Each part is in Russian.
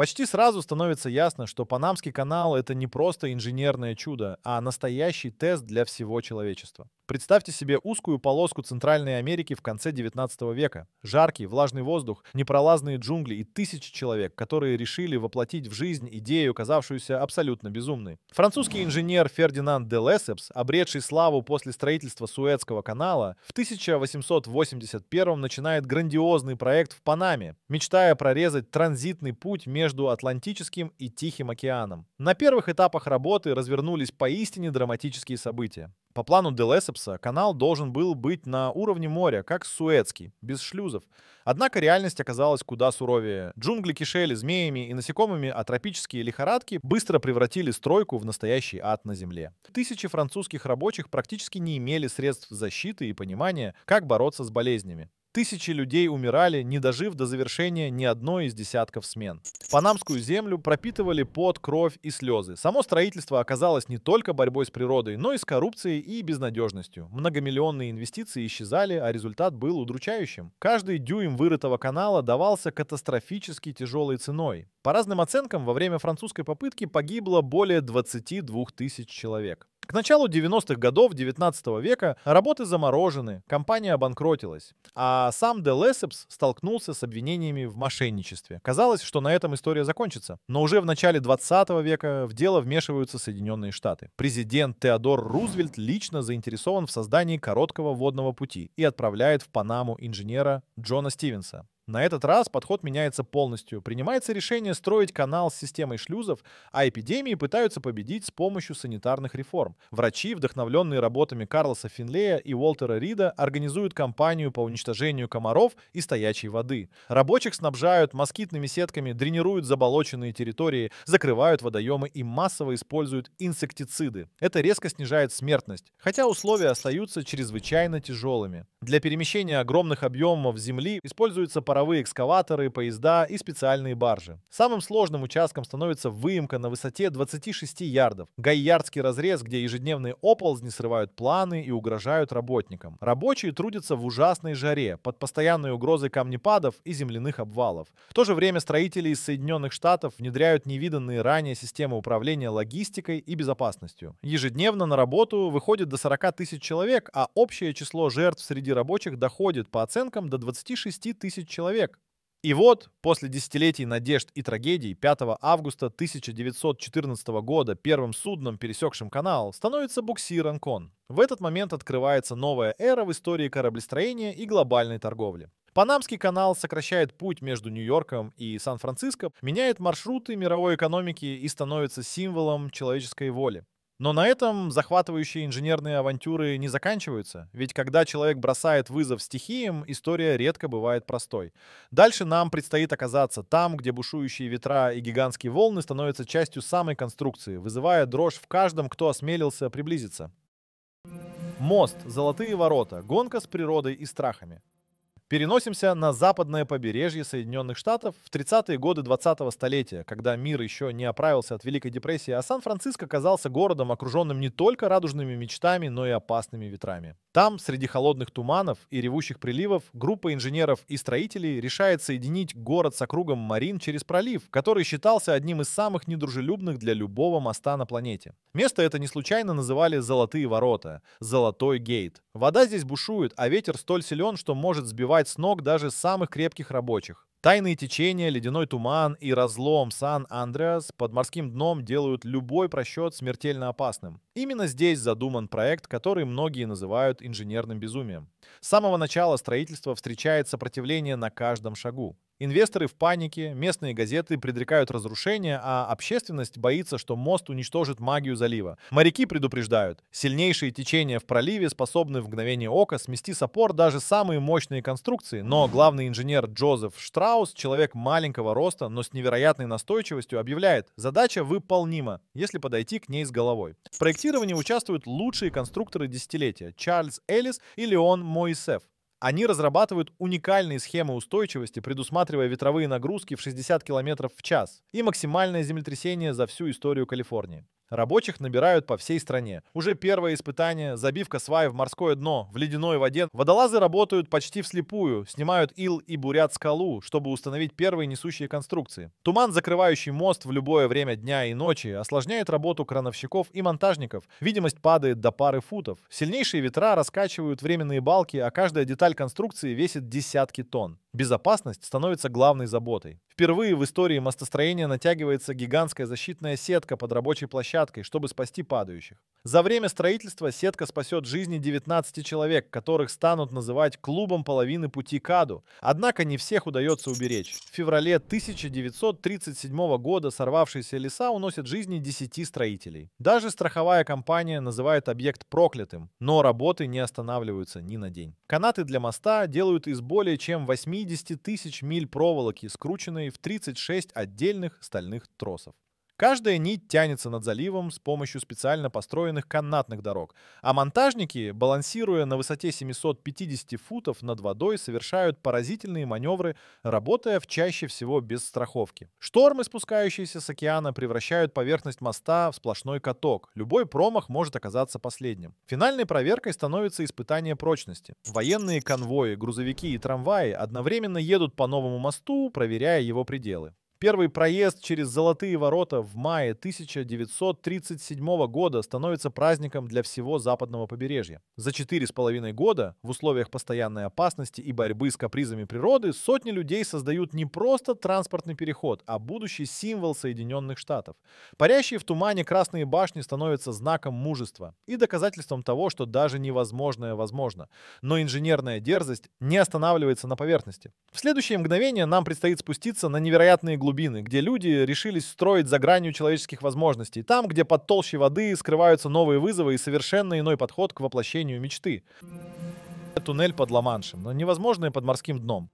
Почти сразу становится ясно, что Панамский канал — это не просто инженерное чудо, а настоящий тест для всего человечества. Представьте себе узкую полоску Центральной Америки в конце 19 века. Жаркий, влажный воздух, непролазные джунгли и тысячи человек, которые решили воплотить в жизнь идею, казавшуюся абсолютно безумной. Французский инженер Фердинанд де Лессепс, обретший славу после строительства Суэцкого канала, в 1881 начинает грандиозный проект в Панаме, мечтая прорезать транзитный путь между Атлантическим и Тихим океаном. На первых этапах работы развернулись поистине драматические события. По плану Делесепса канал должен был быть на уровне моря, как Суэцкий, без шлюзов. Однако реальность оказалась куда суровее. Джунгли кишели змеями и насекомыми, а тропические лихорадки быстро превратили стройку в настоящий ад на земле. Тысячи французских рабочих практически не имели средств защиты и понимания, как бороться с болезнями. Тысячи людей умирали, не дожив до завершения ни одной из десятков смен. Панамскую землю пропитывали под кровь и слезы. Само строительство оказалось не только борьбой с природой, но и с коррупцией и безнадежностью. Многомиллионные инвестиции исчезали, а результат был удручающим. Каждый дюйм вырытого канала давался катастрофически тяжелой ценой. По разным оценкам, во время французской попытки погибло более 22 тысяч человек. К началу 90-х годов 19 века работы заморожены, компания обанкротилась, а сам Де Лессепс столкнулся с обвинениями в мошенничестве. Казалось, что на этом история закончится, но уже в начале 20 века в дело вмешиваются Соединенные Штаты. Президент Теодор Рузвельт лично заинтересован в создании короткого водного пути и отправляет в Панаму инженера Джона Стивенса. На этот раз подход меняется полностью. Принимается решение строить канал с системой шлюзов, а эпидемии пытаются победить с помощью санитарных реформ. Врачи, вдохновленные работами Карлоса Финлея и Уолтера Рида, организуют кампанию по уничтожению комаров и стоячей воды. Рабочих снабжают москитными сетками, дренируют заболоченные территории, закрывают водоемы и массово используют инсектициды. Это резко снижает смертность, хотя условия остаются чрезвычайно тяжелыми. Для перемещения огромных объемов земли используется паровоз паровые экскаваторы, поезда и специальные баржи. Самым сложным участком становится выемка на высоте 26 ярдов. Гайярдский разрез, где ежедневные оползни срывают планы и угрожают работникам. Рабочие трудятся в ужасной жаре, под постоянной угрозой камнепадов и земляных обвалов. В то же время строители из Соединенных Штатов внедряют невиданные ранее системы управления логистикой и безопасностью. Ежедневно на работу выходит до 40 тысяч человек, а общее число жертв среди рабочих доходит, по оценкам, до 26 тысяч человек человек. И вот, после десятилетий надежд и трагедий, 5 августа 1914 года первым судном, пересекшим канал, становится буксир «Анкон». В этот момент открывается новая эра в истории кораблестроения и глобальной торговли. Панамский канал сокращает путь между Нью-Йорком и Сан-Франциско, меняет маршруты мировой экономики и становится символом человеческой воли. Но на этом захватывающие инженерные авантюры не заканчиваются, ведь когда человек бросает вызов стихиям, история редко бывает простой. Дальше нам предстоит оказаться там, где бушующие ветра и гигантские волны становятся частью самой конструкции, вызывая дрожь в каждом, кто осмелился приблизиться. Мост, золотые ворота, гонка с природой и страхами. Переносимся на западное побережье Соединенных Штатов в 30-е годы 20-го столетия, когда мир еще не оправился от Великой депрессии, а Сан-Франциско казался городом, окруженным не только радужными мечтами, но и опасными ветрами. Там, среди холодных туманов и ревущих приливов, группа инженеров и строителей решает соединить город с округом Марин через пролив, который считался одним из самых недружелюбных для любого моста на планете. Место это не случайно называли «Золотые ворота», «Золотой гейт». Вода здесь бушует, а ветер столь силен, что может сбивать с ног даже самых крепких рабочих. Тайные течения, ледяной туман и разлом Сан-Андреас под морским дном делают любой просчет смертельно опасным. Именно здесь задуман проект, который многие называют инженерным безумием. С самого начала строительства встречает сопротивление на каждом шагу. Инвесторы в панике, местные газеты предрекают разрушение, а общественность боится, что мост уничтожит магию залива. Моряки предупреждают, сильнейшие течения в проливе способны в мгновение ока смести с опор даже самые мощные конструкции, но главный инженер Джозеф Штраус, человек маленького роста, но с невероятной настойчивостью, объявляет, задача выполнима, если подойти к ней с головой. В проектировании участвуют лучшие конструкторы десятилетия Чарльз Эллис и Леон Моисеф. Они разрабатывают уникальные схемы устойчивости, предусматривая ветровые нагрузки в 60 км в час и максимальное землетрясение за всю историю Калифорнии. Рабочих набирают по всей стране. Уже первое испытание – забивка сваи в морское дно, в ледяной воде. Водолазы работают почти вслепую, снимают ил и бурят скалу, чтобы установить первые несущие конструкции. Туман, закрывающий мост в любое время дня и ночи, осложняет работу крановщиков и монтажников. Видимость падает до пары футов. Сильнейшие ветра раскачивают временные балки, а каждая деталь конструкции весит десятки тонн. Безопасность становится главной заботой. Впервые в истории мостостроения натягивается гигантская защитная сетка под рабочей площадкой, чтобы спасти падающих. За время строительства сетка спасет жизни 19 человек, которых станут называть клубом половины пути Каду. Однако не всех удается уберечь. В феврале 1937 года сорвавшиеся леса уносят жизни 10 строителей. Даже страховая компания называет объект проклятым, но работы не останавливаются ни на день. Канаты для моста делают из более чем 8 70 тысяч миль проволоки, скрученной в 36 отдельных стальных тросов. Каждая нить тянется над заливом с помощью специально построенных канатных дорог, а монтажники, балансируя на высоте 750 футов над водой, совершают поразительные маневры, работая в чаще всего без страховки. Штормы, спускающиеся с океана, превращают поверхность моста в сплошной каток. Любой промах может оказаться последним. Финальной проверкой становится испытание прочности. Военные конвои, грузовики и трамваи одновременно едут по новому мосту, проверяя его пределы. Первый проезд через Золотые ворота в мае 1937 года становится праздником для всего западного побережья. За четыре с половиной года в условиях постоянной опасности и борьбы с капризами природы сотни людей создают не просто транспортный переход, а будущий символ Соединенных Штатов. Парящие в тумане красные башни становятся знаком мужества и доказательством того, что даже невозможное возможно. Но инженерная дерзость не останавливается на поверхности. В следующее мгновение нам предстоит спуститься на невероятные глубины глубины, где люди решились строить за гранью человеческих возможностей, там, где под толщей воды скрываются новые вызовы и совершенно иной подход к воплощению мечты. Туннель под Ла-Маншем, но невозможное под морским дном.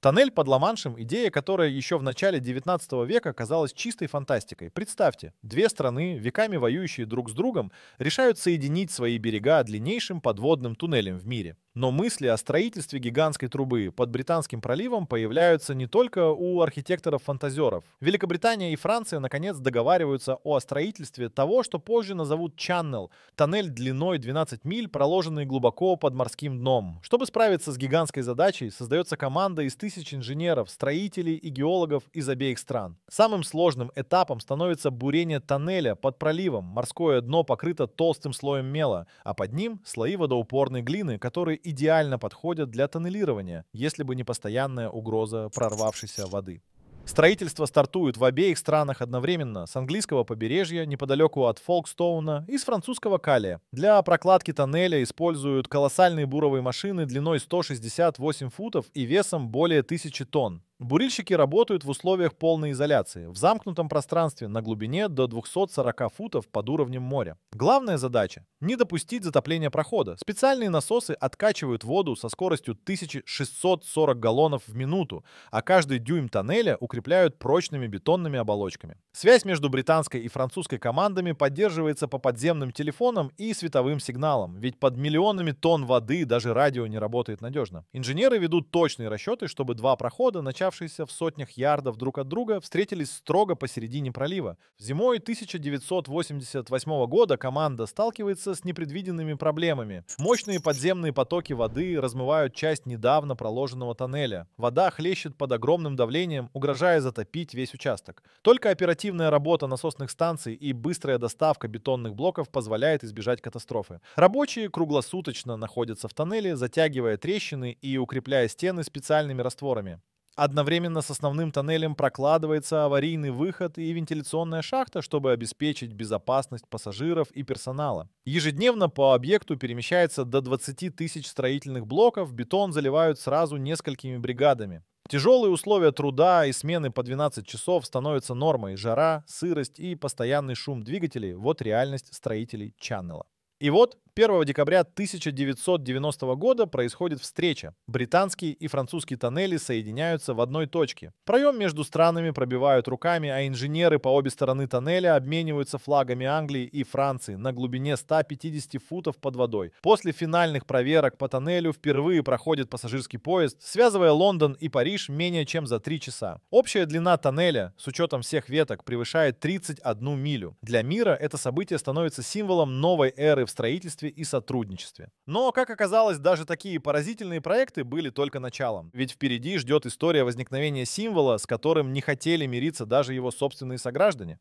Тоннель под Ла-Маншем – идея, которая еще в начале 19 века казалась чистой фантастикой. Представьте, две страны, веками воюющие друг с другом, решают соединить свои берега длиннейшим подводным туннелем в мире. Но мысли о строительстве гигантской трубы под Британским проливом появляются не только у архитекторов-фантазеров. Великобритания и Франция наконец договариваются о строительстве того, что позже назовут Чаннел – тоннель длиной 12 миль, проложенный глубоко под морским дном. Чтобы справиться с гигантской задачей, создается команда из тысяч инженеров, строителей и геологов из обеих стран. Самым сложным этапом становится бурение тоннеля под проливом. Морское дно покрыто толстым слоем мела, а под ним слои водоупорной глины, которые идеально подходят для тоннелирования, если бы не постоянная угроза прорвавшейся воды. Строительство стартует в обеих странах одновременно, с английского побережья, неподалеку от Фолкстоуна, и с французского Калия. Для прокладки тоннеля используют колоссальные буровые машины длиной 168 футов и весом более 1000 тонн. Бурильщики работают в условиях полной изоляции, в замкнутом пространстве на глубине до 240 футов под уровнем моря. Главная задача – не допустить затопления прохода. Специальные насосы откачивают воду со скоростью 1640 галлонов в минуту, а каждый дюйм тоннеля укрепляют прочными бетонными оболочками. Связь между британской и французской командами поддерживается по подземным телефонам и световым сигналам, ведь под миллионами тонн воды даже радио не работает надежно. Инженеры ведут точные расчеты, чтобы два прохода, начав располагавшиеся в сотнях ярдов друг от друга, встретились строго посередине пролива. Зимой 1988 года команда сталкивается с непредвиденными проблемами. Мощные подземные потоки воды размывают часть недавно проложенного тоннеля. Вода хлещет под огромным давлением, угрожая затопить весь участок. Только оперативная работа насосных станций и быстрая доставка бетонных блоков позволяет избежать катастрофы. Рабочие круглосуточно находятся в тоннеле, затягивая трещины и укрепляя стены специальными растворами. Одновременно с основным тоннелем прокладывается аварийный выход и вентиляционная шахта, чтобы обеспечить безопасность пассажиров и персонала. Ежедневно по объекту перемещается до 20 тысяч строительных блоков, бетон заливают сразу несколькими бригадами. Тяжелые условия труда и смены по 12 часов становятся нормой. Жара, сырость и постоянный шум двигателей – вот реальность строителей Чаннела. И вот 1 декабря 1990 года происходит встреча. Британские и французские тоннели соединяются в одной точке. Проем между странами пробивают руками, а инженеры по обе стороны тоннеля обмениваются флагами Англии и Франции на глубине 150 футов под водой. После финальных проверок по тоннелю впервые проходит пассажирский поезд, связывая Лондон и Париж менее чем за 3 часа. Общая длина тоннеля, с учетом всех веток, превышает 31 милю. Для мира это событие становится символом новой эры в строительстве партнерстве и сотрудничестве. Но, как оказалось, даже такие поразительные проекты были только началом. Ведь впереди ждет история возникновения символа, с которым не хотели мириться даже его собственные сограждане.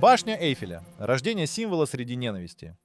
Башня Эйфеля. Рождение символа среди ненависти.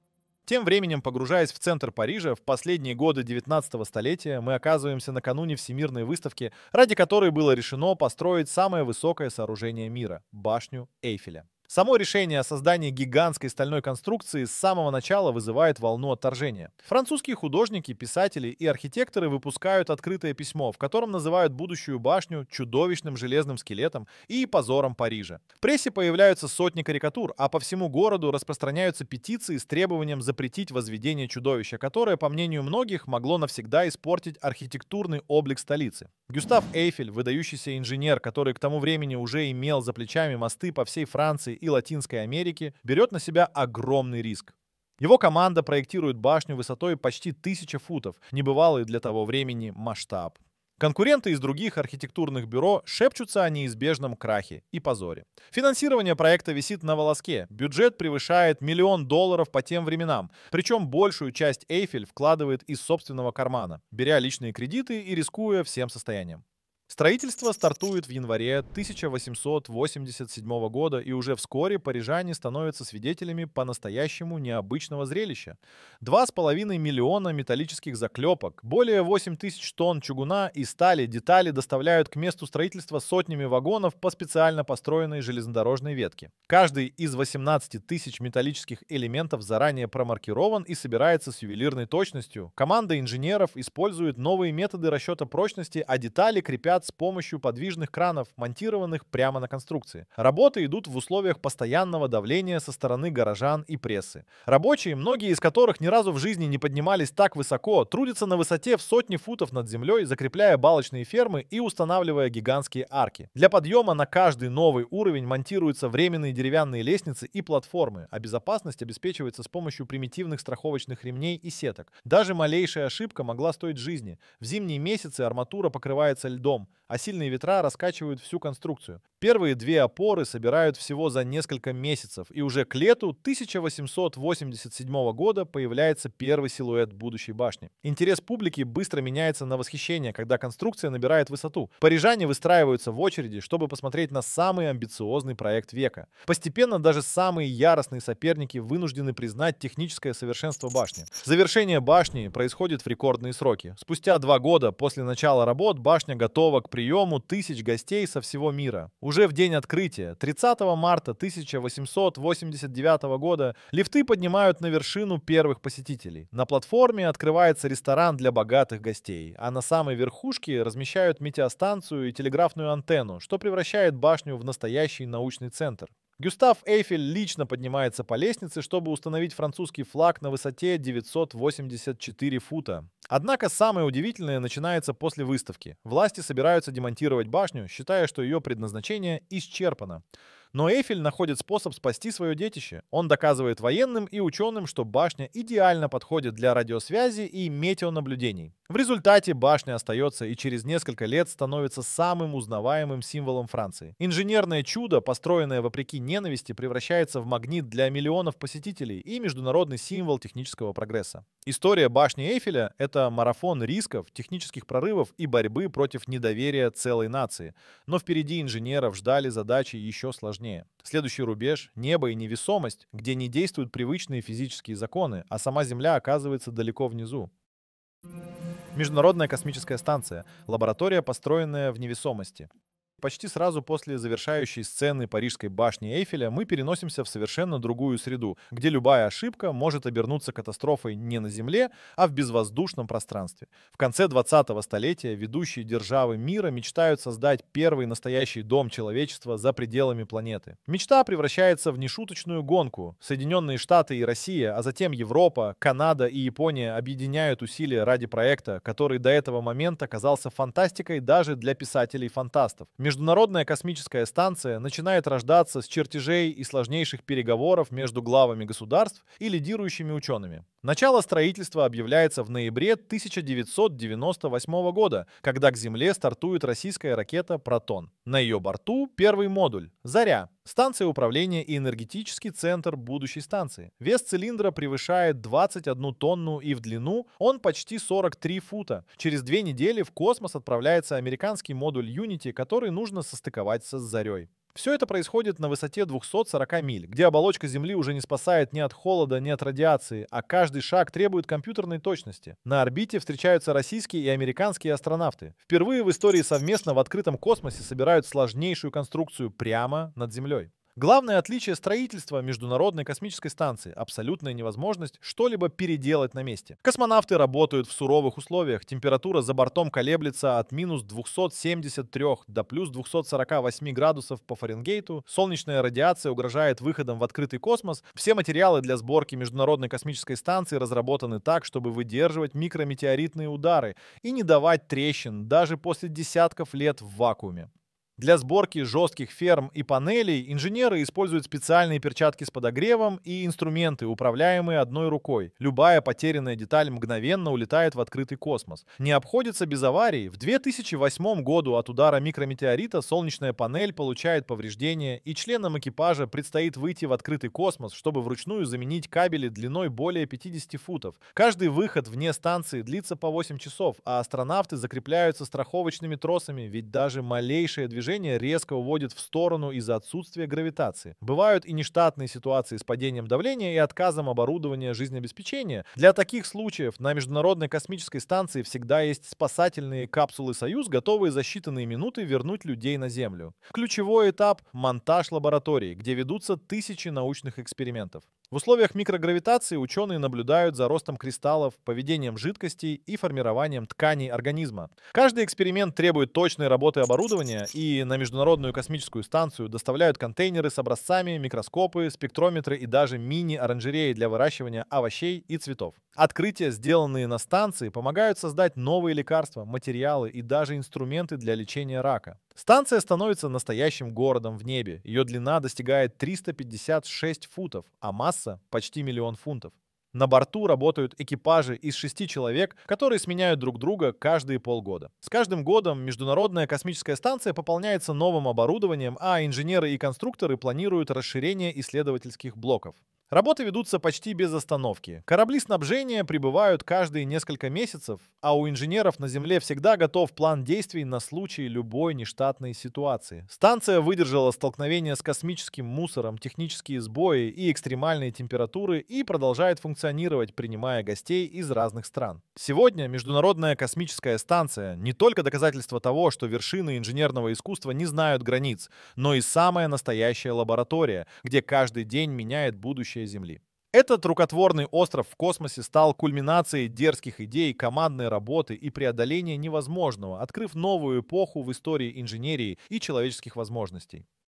Тем временем, погружаясь в центр Парижа, в последние годы 19 столетия мы оказываемся накануне всемирной выставки, ради которой было решено построить самое высокое сооружение мира – башню Эйфеля. Само решение о создании гигантской стальной конструкции с самого начала вызывает волну отторжения. Французские художники, писатели и архитекторы выпускают открытое письмо, в котором называют будущую башню чудовищным железным скелетом и позором Парижа. В прессе появляются сотни карикатур, а по всему городу распространяются петиции с требованием запретить возведение чудовища, которое, по мнению многих, могло навсегда испортить архитектурный облик столицы. Гюстав Эйфель, выдающийся инженер, который к тому времени уже имел за плечами мосты по всей Франции и Латинской Америке, берет на себя огромный риск. Его команда проектирует башню высотой почти 1000 футов, небывалый для того времени масштаб. Конкуренты из других архитектурных бюро шепчутся о неизбежном крахе и позоре. Финансирование проекта висит на волоске. Бюджет превышает миллион долларов по тем временам. Причем большую часть Эйфель вкладывает из собственного кармана, беря личные кредиты и рискуя всем состоянием. Строительство стартует в январе 1887 года, и уже вскоре парижане становятся свидетелями по-настоящему необычного зрелища. 2,5 миллиона металлических заклепок, более 8 тысяч тонн чугуна и стали детали доставляют к месту строительства сотнями вагонов по специально построенной железнодорожной ветке. Каждый из 18 тысяч металлических элементов заранее промаркирован и собирается с ювелирной точностью. Команда инженеров использует новые методы расчета прочности, а детали крепят с помощью подвижных кранов, монтированных прямо на конструкции. Работы идут в условиях постоянного давления со стороны горожан и прессы. Рабочие, многие из которых ни разу в жизни не поднимались так высоко, трудятся на высоте в сотни футов над землей, закрепляя балочные фермы и устанавливая гигантские арки. Для подъема на каждый новый уровень монтируются временные деревянные лестницы и платформы, а безопасность обеспечивается с помощью примитивных страховочных ремней и сеток. Даже малейшая ошибка могла стоить жизни. В зимние месяцы арматура покрывается льдом, а сильные ветра раскачивают всю конструкцию. Первые две опоры собирают всего за несколько месяцев, и уже к лету 1887 года появляется первый силуэт будущей башни. Интерес публики быстро меняется на восхищение, когда конструкция набирает высоту. Парижане выстраиваются в очереди, чтобы посмотреть на самый амбициозный проект века. Постепенно даже самые яростные соперники вынуждены признать техническое совершенство башни. Завершение башни происходит в рекордные сроки. Спустя два года после начала работ башня готова к приему тысяч гостей со всего мира. Уже в день открытия, 30 марта 1889 года, лифты поднимают на вершину первых посетителей. На платформе открывается ресторан для богатых гостей, а на самой верхушке размещают метеостанцию и телеграфную антенну, что превращает башню в настоящий научный центр. Гюстав Эйфель лично поднимается по лестнице, чтобы установить французский флаг на высоте 984 фута. Однако самое удивительное начинается после выставки. Власти собираются демонтировать башню, считая, что ее предназначение исчерпано. Но Эйфель находит способ спасти свое детище. Он доказывает военным и ученым, что башня идеально подходит для радиосвязи и метеонаблюдений. В результате башня остается и через несколько лет становится самым узнаваемым символом Франции. Инженерное чудо, построенное вопреки ненависти, превращается в магнит для миллионов посетителей и международный символ технического прогресса. История башни Эйфеля — это марафон рисков, технических прорывов и борьбы против недоверия целой нации. Но впереди инженеров ждали задачи еще сложнее важнее. Следующий рубеж — небо и невесомость, где не действуют привычные физические законы, а сама Земля оказывается далеко внизу. Международная космическая станция — лаборатория, построенная в невесомости. Почти сразу после завершающей сцены Парижской башни Эйфеля мы переносимся в совершенно другую среду, где любая ошибка может обернуться катастрофой не на Земле, а в безвоздушном пространстве. В конце 20-го столетия ведущие державы мира мечтают создать первый настоящий дом человечества за пределами планеты. Мечта превращается в нешуточную гонку. Соединенные Штаты и Россия, а затем Европа, Канада и Япония объединяют усилия ради проекта, который до этого момента казался фантастикой даже для писателей-фантастов. Международная космическая станция начинает рождаться с чертежей и сложнейших переговоров между главами государств и лидирующими учеными. Начало строительства объявляется в ноябре 1998 года, когда к Земле стартует российская ракета «Протон». На ее борту первый модуль – «Заря», Станция управления и энергетический центр будущей станции. Вес цилиндра превышает 21 тонну и в длину он почти 43 фута. Через две недели в космос отправляется американский модуль Unity, который нужно состыковать со Зарей. Все это происходит на высоте 240 миль, где оболочка Земли уже не спасает ни от холода, ни от радиации, а каждый шаг требует компьютерной точности. На орбите встречаются российские и американские астронавты. Впервые в истории совместно в открытом космосе собирают сложнейшую конструкцию прямо над Землей. Главное отличие строительства Международной космической станции – абсолютная невозможность что-либо переделать на месте. Космонавты работают в суровых условиях, температура за бортом колеблется от минус 273 до плюс 248 градусов по Фаренгейту, солнечная радиация угрожает выходом в открытый космос, все материалы для сборки Международной космической станции разработаны так, чтобы выдерживать микрометеоритные удары и не давать трещин даже после десятков лет в вакууме. Для сборки жестких ферм и панелей инженеры используют специальные перчатки с подогревом и инструменты, управляемые одной рукой. Любая потерянная деталь мгновенно улетает в открытый космос. Не обходится без аварий. В 2008 году от удара микрометеорита солнечная панель получает повреждение, и членам экипажа предстоит выйти в открытый космос, чтобы вручную заменить кабели длиной более 50 футов. Каждый выход вне станции длится по 8 часов, а астронавты закрепляются страховочными тросами, ведь даже малейшее движение движения резко уводит в сторону из-за отсутствия гравитации. Бывают и нештатные ситуации с падением давления и отказом оборудования жизнеобеспечения. Для таких случаев на Международной космической станции всегда есть спасательные капсулы «Союз», готовые за считанные минуты вернуть людей на Землю. Ключевой этап – монтаж лаборатории, где ведутся тысячи научных экспериментов. В условиях микрогравитации ученые наблюдают за ростом кристаллов, поведением жидкостей и формированием тканей организма. Каждый эксперимент требует точной работы оборудования, и на Международную космическую станцию доставляют контейнеры с образцами, микроскопы, спектрометры и даже мини-оранжереи для выращивания овощей и цветов. Открытия, сделанные на станции, помогают создать новые лекарства, материалы и даже инструменты для лечения рака. Станция становится настоящим городом в небе. Ее длина достигает 356 футов, а масса – почти миллион фунтов. На борту работают экипажи из шести человек, которые сменяют друг друга каждые полгода. С каждым годом Международная космическая станция пополняется новым оборудованием, а инженеры и конструкторы планируют расширение исследовательских блоков. Работы ведутся почти без остановки. Корабли снабжения прибывают каждые несколько месяцев, а у инженеров на Земле всегда готов план действий на случай любой нештатной ситуации. Станция выдержала столкновение с космическим мусором, технические сбои и экстремальные температуры и продолжает функционировать, принимая гостей из разных стран. Сегодня Международная космическая станция не только доказательство того, что вершины инженерного искусства не знают границ, но и самая настоящая лаборатория, где каждый день меняет будущее будущее Земли. Этот рукотворный остров в космосе стал кульминацией дерзких идей, командной работы и преодоления невозможного, открыв новую эпоху в истории инженерии и человеческих возможностей.